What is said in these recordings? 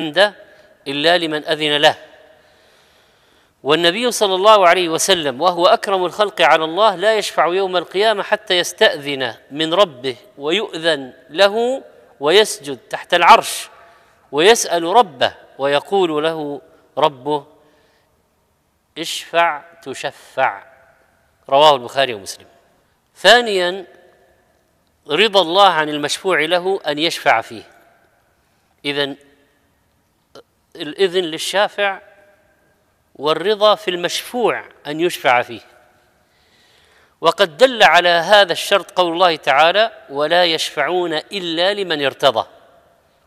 عنده إلا لمن أذن له والنبي صلى الله عليه وسلم وهو أكرم الخلق على الله لا يشفع يوم القيامة حتى يستأذن من ربه ويؤذن له ويسجد تحت العرش ويسأل ربه ويقول له ربه اشفع تشفع رواه البخاري ومسلم ثانيا رضا الله عن المشفوع له أن يشفع فيه إذا الإذن للشافع والرضا في المشفوع أن يشفع فيه وقد دل على هذا الشرط قول الله تعالى ولا يشفعون إلا لمن ارتضى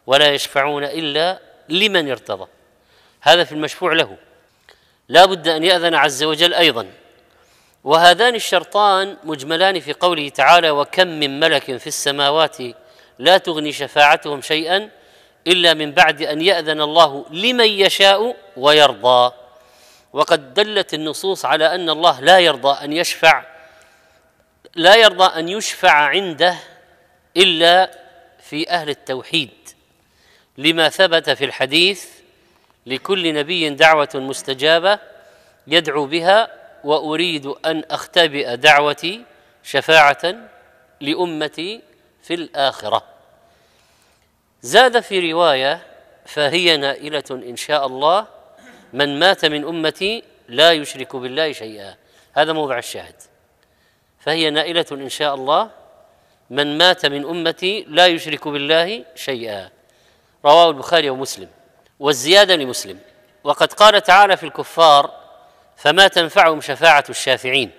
ولا يشفعون إلا لمن ارتضى هذا في المشفوع له لا بد أن يأذن عز وجل أيضا وهذان الشرطان مجملان في قوله تعالى وكم من ملك في السماوات لا تغني شفاعتهم شيئا الا من بعد ان ياذن الله لمن يشاء ويرضى وقد دلت النصوص على ان الله لا يرضى ان يشفع لا يرضى ان يشفع عنده الا في اهل التوحيد لما ثبت في الحديث لكل نبي دعوه مستجابه يدعو بها واريد ان اختبئ دعوتي شفاعه لامتي في الاخره زاد في رواية فهي نائلة إن شاء الله من مات من أمتي لا يشرك بالله شيئا هذا موضع الشاهد فهي نائلة إن شاء الله من مات من أمتي لا يشرك بالله شيئا رواه البخاري ومسلم والزيادة لمسلم وقد قال تعالى في الكفار فما تنفعهم شفاعة الشافعين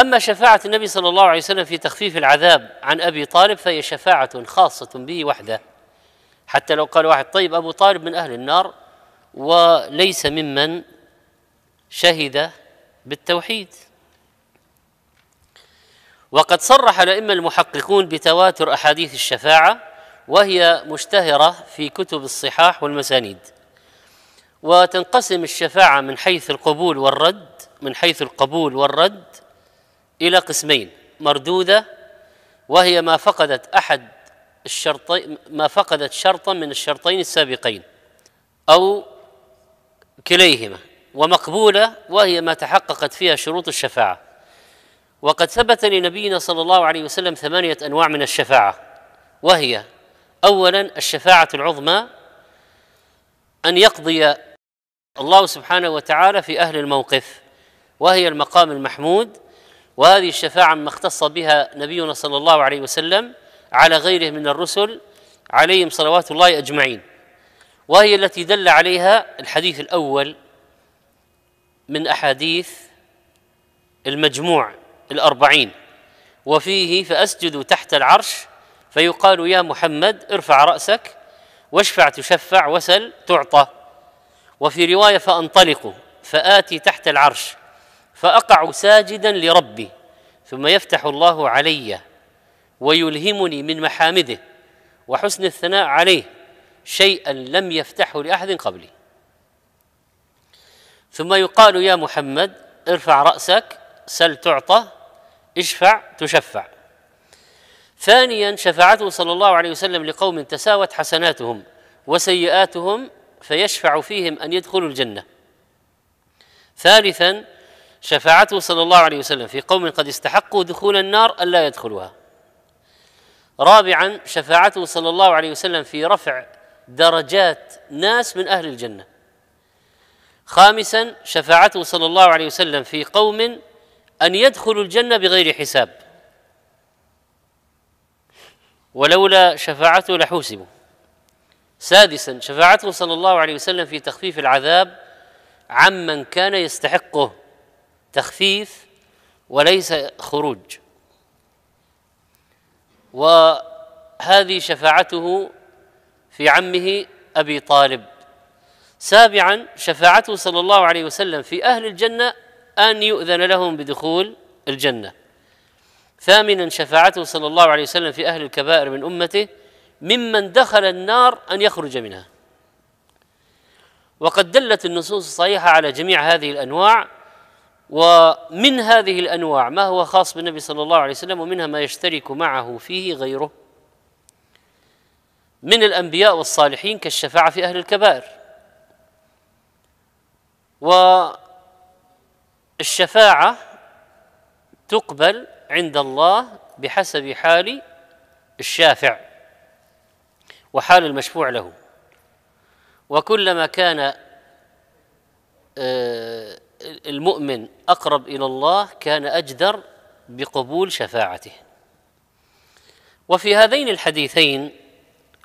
أما شفاعة النبي صلى الله عليه وسلم في تخفيف العذاب عن أبي طالب فهي شفاعة خاصة به وحده حتى لو قال واحد طيب أبو طالب من أهل النار وليس ممن شهد بالتوحيد وقد صرح الأئمة المحققون بتواتر أحاديث الشفاعة وهي مشتهرة في كتب الصحاح والمسانيد وتنقسم الشفاعة من حيث القبول والرد من حيث القبول والرد إلى قسمين مردودة وهي ما فقدت أحد الشرطين ما فقدت شرطا من الشرطين السابقين أو كليهما ومقبولة وهي ما تحققت فيها شروط الشفاعة وقد ثبت لنبينا صلى الله عليه وسلم ثمانية أنواع من الشفاعة وهي أولا الشفاعة العظمى أن يقضي الله سبحانه وتعالى في أهل الموقف وهي المقام المحمود وهذه الشفاعة ما اختص بها نبينا صلى الله عليه وسلم على غيره من الرسل عليهم صلوات الله أجمعين وهي التي دل عليها الحديث الأول من أحاديث المجموع الأربعين وفيه فأسجد تحت العرش فيقال يا محمد ارفع رأسك واشفع تشفع وسل تعطى وفي رواية فأنطلق فآتي تحت العرش فاقع ساجدا لربي ثم يفتح الله علي ويلهمني من محامده وحسن الثناء عليه شيئا لم يفتحه لاحد قبلي ثم يقال يا محمد ارفع راسك سل تعطى اشفع تشفع ثانيا شفاعته صلى الله عليه وسلم لقوم تساوت حسناتهم وسيئاتهم فيشفع فيهم ان يدخلوا الجنه ثالثا شفاعته صلى الله عليه وسلم في قوم قد استحقوا دخول النار ألا يدخلوها. رابعا شفاعته صلى الله عليه وسلم في رفع درجات ناس من أهل الجنة خامسا شفاعته صلى الله عليه وسلم في قوم أن يدخلوا الجنة بغير حساب ولولا شفاعته لحوسبوا سادسا شفاعته صلى الله عليه وسلم في تخفيف العذاب عمن كان يستحقه تخفيف وليس خروج وهذه شفاعته في عمه ابي طالب سابعا شفاعته صلى الله عليه وسلم في اهل الجنه ان يؤذن لهم بدخول الجنه ثامنا شفاعته صلى الله عليه وسلم في اهل الكبائر من امته ممن دخل النار ان يخرج منها وقد دلت النصوص الصحيحه على جميع هذه الانواع ومن هذه الانواع ما هو خاص بالنبي صلى الله عليه وسلم ومنها ما يشترك معه فيه غيره من الانبياء والصالحين كالشفاعه في اهل الكبائر والشفاعه تقبل عند الله بحسب حال الشافع وحال المشفوع له وكلما كان آه المؤمن اقرب الى الله كان اجدر بقبول شفاعته وفي هذين الحديثين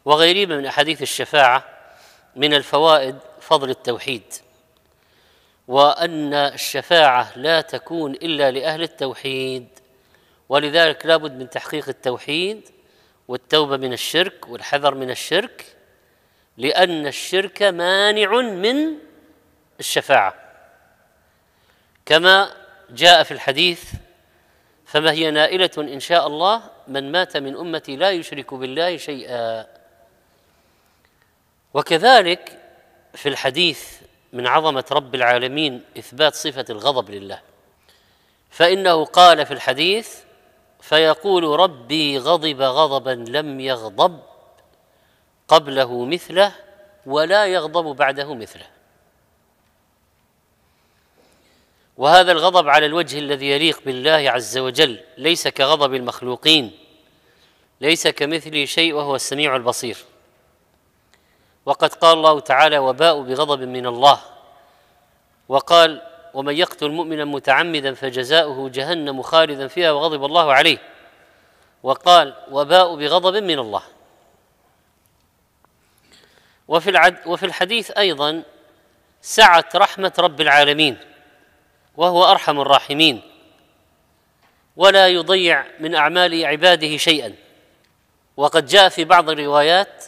وغيرهما من احاديث الشفاعه من الفوائد فضل التوحيد وان الشفاعه لا تكون الا لاهل التوحيد ولذلك لابد من تحقيق التوحيد والتوبه من الشرك والحذر من الشرك لان الشرك مانع من الشفاعه كما جاء في الحديث فما هي نائله ان شاء الله من مات من امتي لا يشرك بالله شيئا وكذلك في الحديث من عظمه رب العالمين اثبات صفه الغضب لله فانه قال في الحديث فيقول ربي غضب غضبا لم يغضب قبله مثله ولا يغضب بعده مثله وهذا الغضب على الوجه الذي يليق بالله عز وجل ليس كغضب المخلوقين ليس كمثله شيء وهو السميع البصير وقد قال الله تعالى وباء بغضب من الله وقال ومن يقتل مؤمنا متعمدا فجزاؤه جهنم خالدا فيها وغضب الله عليه وقال وباء بغضب من الله وفي العد وفي الحديث ايضا سعت رحمه رب العالمين وهو ارحم الراحمين ولا يضيع من اعمال عباده شيئا وقد جاء في بعض الروايات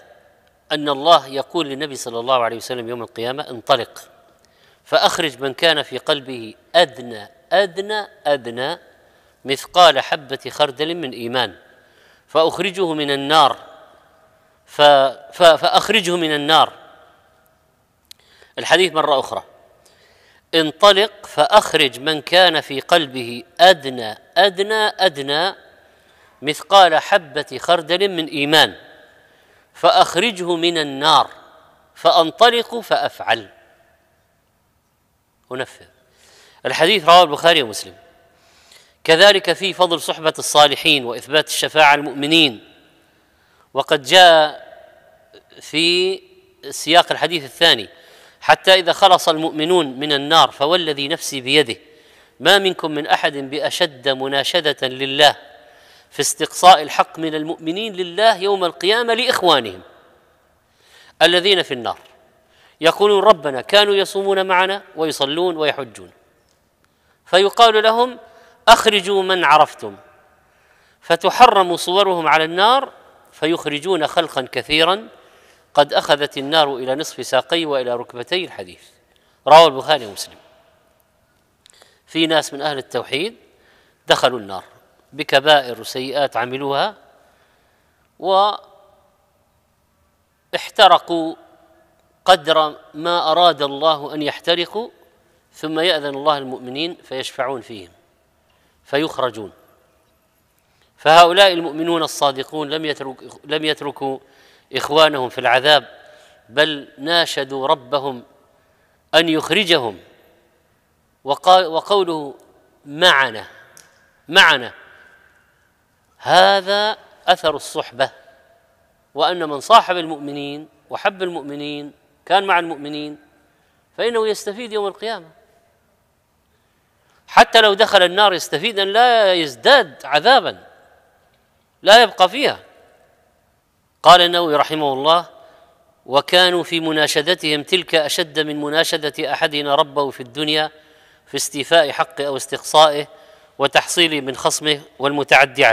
ان الله يقول للنبي صلى الله عليه وسلم يوم القيامه انطلق فاخرج من كان في قلبه ادنى ادنى ادنى مثقال حبه خردل من ايمان فاخرجه من النار فاخرجه من النار الحديث مره اخرى انطلق فأخرج من كان في قلبه أدنى أدنى أدنى مثقال حبة خردل من إيمان فأخرجه من النار فأنطلق فأفعل أنفذ الحديث رواه البخاري ومسلم كذلك في فضل صحبة الصالحين وإثبات الشفاعة المؤمنين وقد جاء في سياق الحديث الثاني حتى إذا خلص المؤمنون من النار فوالذي نفسي بيده ما منكم من أحد بأشد مناشدة لله في استقصاء الحق من المؤمنين لله يوم القيامة لإخوانهم الذين في النار يقولون ربنا كانوا يصومون معنا ويصلون ويحجون فيقال لهم أخرجوا من عرفتم فتحرم صورهم على النار فيخرجون خلقا كثيرا قد أخذت النار إلى نصف ساقي وإلى ركبتي الحديث رواه البخاري ومسلم في ناس من أهل التوحيد دخلوا النار بكبائر وسيئات عملوها واحترقوا قدر ما أراد الله أن يحترقوا ثم يأذن الله المؤمنين فيشفعون فيهم فيخرجون فهؤلاء المؤمنون الصادقون لم يترك لم يتركوا اخوانهم في العذاب بل ناشدوا ربهم ان يخرجهم وقوله معنا معنا هذا اثر الصحبه وان من صاحب المؤمنين وحب المؤمنين كان مع المؤمنين فانه يستفيد يوم القيامه حتى لو دخل النار يستفيد ان لا يزداد عذابا لا يبقى فيها قال النووي رحمه الله وكانوا في مناشدتهم تلك اشد من مناشده احدنا ربه في الدنيا في استيفاء حقه او استقصائه وتحصيله من خصمه والمتعدي عليه